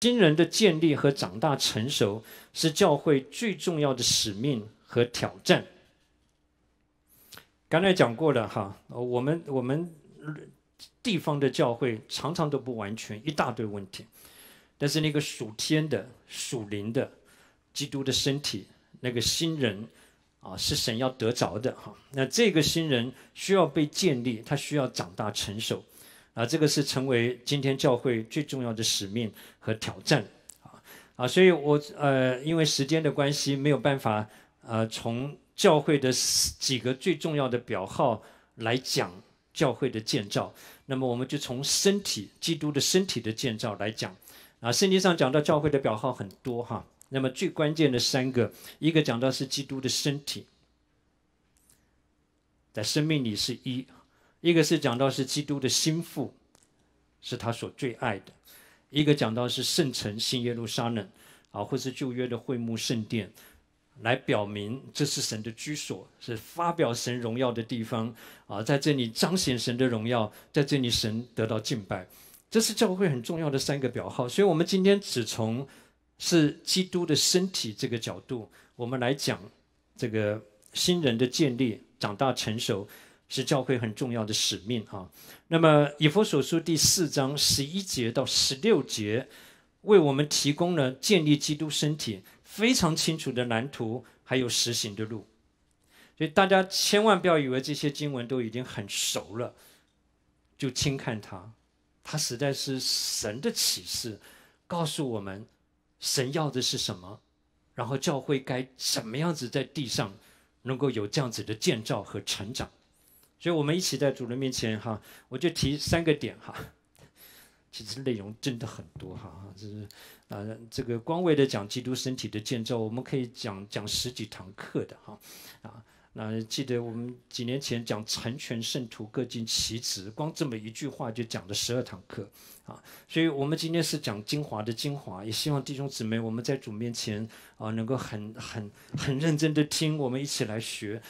新人的建立和长大成熟，是教会最重要的使命和挑战。刚才讲过了哈，我们我们地方的教会常常都不完全，一大堆问题。但是那个属天的、属灵的基督的身体，那个新人啊，是神要得着的哈。那这个新人需要被建立，他需要长大成熟。啊，这个是成为今天教会最重要的使命和挑战啊啊！所以，我呃，因为时间的关系，没有办法呃，从教会的几个最重要的表号来讲教会的建造。那么，我们就从身体基督的身体的建造来讲。啊，圣经上讲到教会的表号很多哈，那么最关键的三个，一个讲到是基督的身体，在生命里是一。一个是讲到是基督的心腹，是他所最爱的；一个讲到是圣城新耶路撒冷啊，或是旧约的会幕圣殿，来表明这是神的居所，是发表神荣耀的地方啊，在这里彰显神的荣耀，在这里神得到敬拜。这是教会很重要的三个表号，所以我们今天只从是基督的身体这个角度，我们来讲这个新人的建立、长大成熟。是教会很重要的使命啊。那么以佛所书第四章十一节到十六节，为我们提供了建立基督身体非常清楚的蓝图，还有实行的路。所以大家千万不要以为这些经文都已经很熟了，就轻看它。它实在是神的启示，告诉我们神要的是什么，然后教会该怎么样子在地上能够有这样子的建造和成长。所以我们一起在主的面前哈，我就提三个点哈。其实内容真的很多哈，就是啊这个光为了讲基督身体的建造，我们可以讲讲十几堂课的哈。啊，那记得我们几年前讲成全圣徒各尽其职，光这么一句话就讲了十二堂课啊。所以我们今天是讲精华的精华，也希望弟兄姊妹我们在主面前啊能够很很很认真的听，我们一起来学。